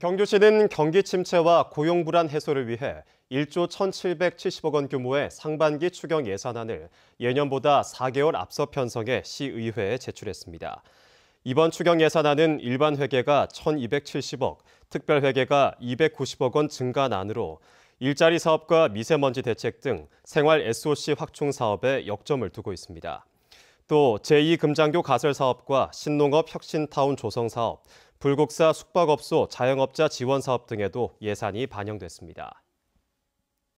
경주시는 경기 침체와 고용 불안 해소를 위해 1조 1,770억 원 규모의 상반기 추경 예산안을 예년보다 4개월 앞서 편성해 시의회에 제출했습니다. 이번 추경 예산안은 일반 회계가 1,270억, 특별 회계가 290억 원 증가난으로 일자리 사업과 미세먼지 대책 등 생활 SOC 확충 사업에 역점을 두고 있습니다. 또 제2금장교 가설사업과 신농업 혁신타운 조성사업, 불국사 숙박업소 자영업자 지원사업 등에도 예산이 반영됐습니다.